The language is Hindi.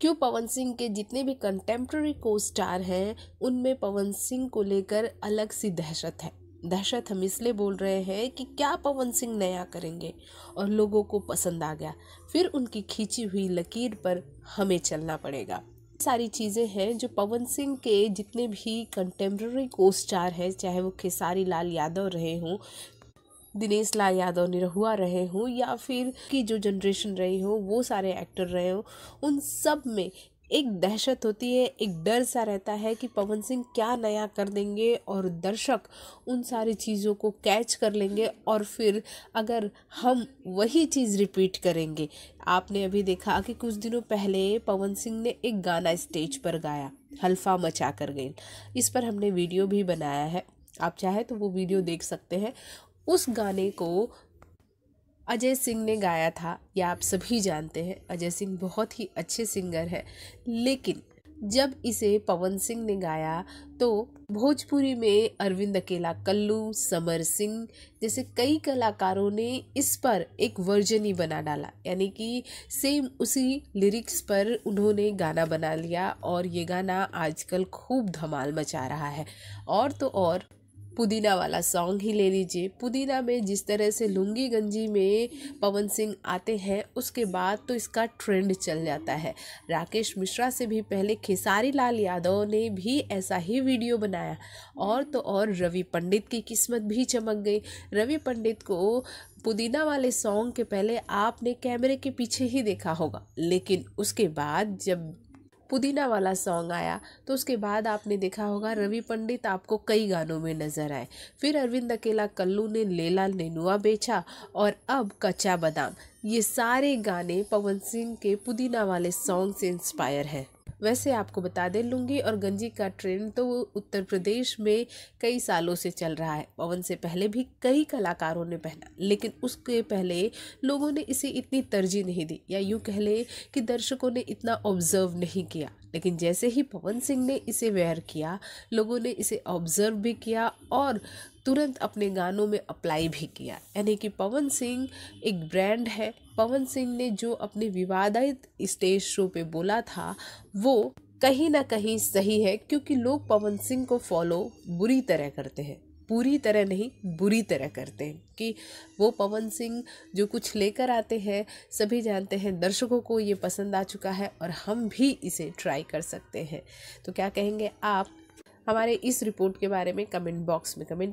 क्यों पवन सिंह के जितने भी कंटेम्प्रेरी को स्टार हैं उनमें पवन सिंह को लेकर अलग सी दहशत है दहशत हम इसलिए बोल रहे हैं कि क्या पवन सिंह नया करेंगे और लोगों को पसंद आ गया फिर उनकी खींची हुई लकीर पर हमें चलना पड़ेगा सारी चीज़ें हैं जो पवन सिंह के जितने भी कंटेम्प्रेरी को स्टार हैं चाहे वो खेसारी लाल यादव रहे हों दिनेश लाल यादव निरहुआ रहे हों या फिर की जो जनरेशन रही हो वो सारे एक्टर रहे हों उन सब में एक दहशत होती है एक डर सा रहता है कि पवन सिंह क्या नया कर देंगे और दर्शक उन सारी चीज़ों को कैच कर लेंगे और फिर अगर हम वही चीज़ रिपीट करेंगे आपने अभी देखा कि कुछ दिनों पहले पवन सिंह ने एक गाना स्टेज पर गाया हल्फा मचा कर गई इस पर हमने वीडियो भी बनाया है आप चाहे तो वो वीडियो देख सकते हैं उस गाने को अजय सिंह ने गाया था या आप सभी जानते हैं अजय सिंह बहुत ही अच्छे सिंगर है लेकिन जब इसे पवन सिंह ने गाया तो भोजपुरी में अरविंद अकेला कल्लू समर सिंह जैसे कई कलाकारों ने इस पर एक वर्जन ही बना डाला यानी कि सेम उसी लिरिक्स पर उन्होंने गाना बना लिया और ये गाना आजकल खूब धमाल मचा रहा है और तो और पुदीना वाला सॉन्ग ही ले लीजिए पुदीना में जिस तरह से लुंगी गंजी में पवन सिंह आते हैं उसके बाद तो इसका ट्रेंड चल जाता है राकेश मिश्रा से भी पहले खेसारी लाल यादव ने भी ऐसा ही वीडियो बनाया और तो और रवि पंडित की किस्मत भी चमक गई रवि पंडित को पुदीना वाले सॉन्ग के पहले आपने कैमरे के पीछे ही देखा होगा लेकिन उसके बाद जब पुदीना वाला सॉन्ग आया तो उसके बाद आपने देखा होगा रवि पंडित आपको कई गानों में नजर आए फिर अरविंद अकेला कल्लू ने लेला नेनुआ बेचा और अब कच्चा बादाम ये सारे गाने पवन सिंह के पुदीना वाले सॉन्ग से इंस्पायर हैं वैसे आपको बता दे लूँगी और गंजी का ट्रेंड तो उत्तर प्रदेश में कई सालों से चल रहा है पवन से पहले भी कई कलाकारों ने पहना लेकिन उसके पहले लोगों ने इसे इतनी तरजीह नहीं दी या यूँ कह लें कि दर्शकों ने इतना ऑब्जर्व नहीं किया लेकिन जैसे ही पवन सिंह ने इसे वेयर किया लोगों ने इसे ऑब्जर्व भी किया और तुरंत अपने गानों में अप्लाई भी किया यानी कि पवन सिंह एक ब्रांड है पवन सिंह ने जो अपने विवादित स्टेज शो पे बोला था वो कहीं ना कहीं सही है क्योंकि लोग पवन सिंह को फॉलो बुरी तरह करते हैं पूरी तरह नहीं बुरी तरह करते हैं कि वो पवन सिंह जो कुछ लेकर आते हैं सभी जानते हैं दर्शकों को ये पसंद आ चुका है और हम भी इसे ट्राई कर सकते हैं तो क्या कहेंगे आप हमारे इस रिपोर्ट के बारे में कमेंट बॉक्स में कमेंट